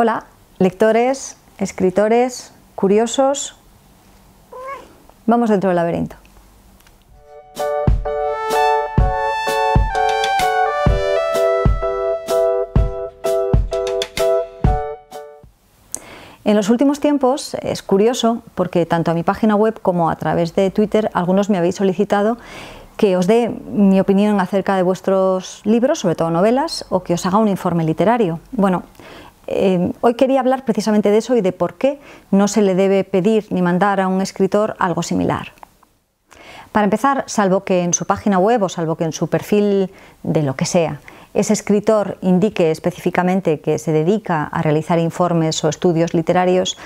Hola, lectores, escritores, curiosos. Vamos dentro del laberinto. En los últimos tiempos es curioso porque tanto a mi página web como a través de Twitter algunos me habéis solicitado que os dé mi opinión acerca de vuestros libros, sobre todo novelas, o que os haga un informe literario. Bueno, Em, hoy quería hablar precisamente de eso y de por qué no se le debe pedir ni mandar a un escritor algo similar. Para empezar, salvo que en su página web o salvo que en su perfil de lo que sea, ese escritor indique específicamente que se dedica a realizar informes o estudios literarios,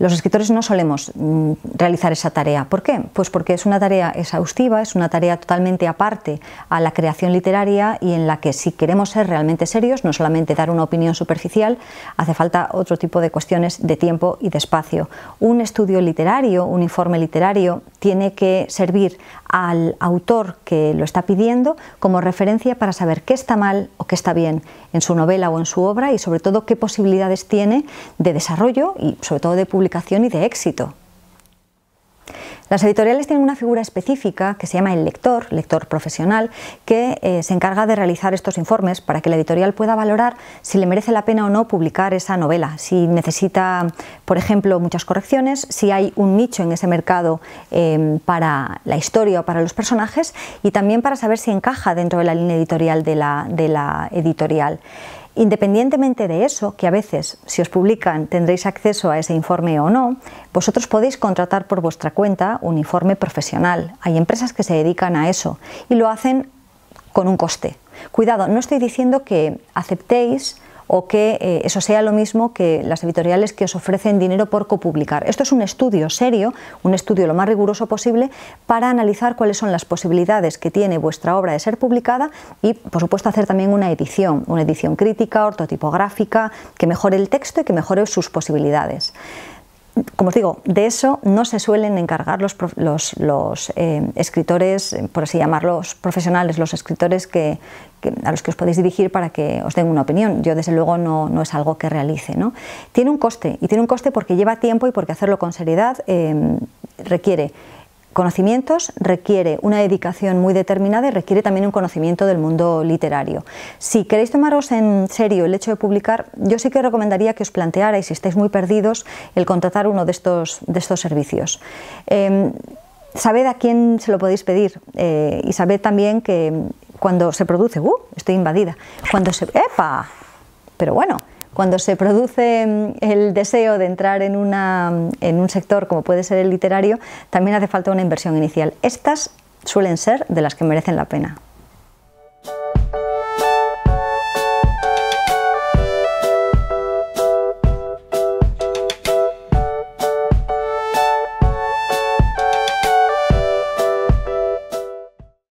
los escritores no solemos mm, realizar esa tarea. ¿Por qué? Pues porque es una tarea exhaustiva, es una tarea totalmente aparte a la creación literaria y en la que si queremos ser realmente serios, no solamente dar una opinión superficial, hace falta otro tipo de cuestiones de tiempo y de espacio. Un estudio literario, un informe literario, tiene que servir al autor que lo está pidiendo como referencia para saber qué está mal o qué está bien en su novela o en su obra y sobre todo qué posibilidades tiene de desarrollo y sobre todo de publicación y de éxito. Las editoriales tienen una figura específica que se llama el lector, lector profesional, que eh, se encarga de realizar estos informes para que la editorial pueda valorar si le merece la pena o no publicar esa novela, si necesita, por ejemplo, muchas correcciones, si hay un nicho en ese mercado em, para la historia o para los personajes y también para saber si encaja dentro de la línea editorial de la editorial. Independientemente de eso, que a veces, si os publican, tendréis acceso a ese informe o no, vosotros podéis contratar por vuestra cuenta un informe profesional. Hay empresas que se dedican a eso y lo hacen con un coste. Cuidado, no estoy diciendo que aceptéis o que eh, eso sea lo mismo que las editoriales que os ofrecen dinero por copublicar. Esto es un estudio serio, un estudio lo más riguroso posible para analizar cuáles son las posibilidades que tiene vuestra obra de ser publicada y, por supuesto, hacer también una edición, una edición crítica, ortotipográfica, que mejore el texto y que mejore sus posibilidades como os digo, de eso no se suelen encargar los, eh, escritores, eh, por así llamarlos, profesionales, los escritores a los que os podéis dirigir para que os den una opinión. Yo, desde luego, no, es algo que realice. Tiene un coste, y tiene un coste porque lleva tiempo y porque hacerlo con seriedad eh, requiere conocimientos requiere una dedicación muy determinada y requiere también un conocimiento del mundo literario. Si queréis tomaros en serio el hecho de publicar, yo sí que os recomendaría que os plantearais, si estáis muy perdidos, el contratar uno de estos, de estos servicios. Em, sabed a quién se lo podéis pedir eh, y sabed también que cuando se produce, ¡uh! Estoy invadida. Cuando se... ¡Epa! Pero bueno, cuando se produce mm, el deseo de entrar mm, en, un sector como puede ser el literario, también hace falta una inversión inicial. Estas suelen ser de las que merecen la pena.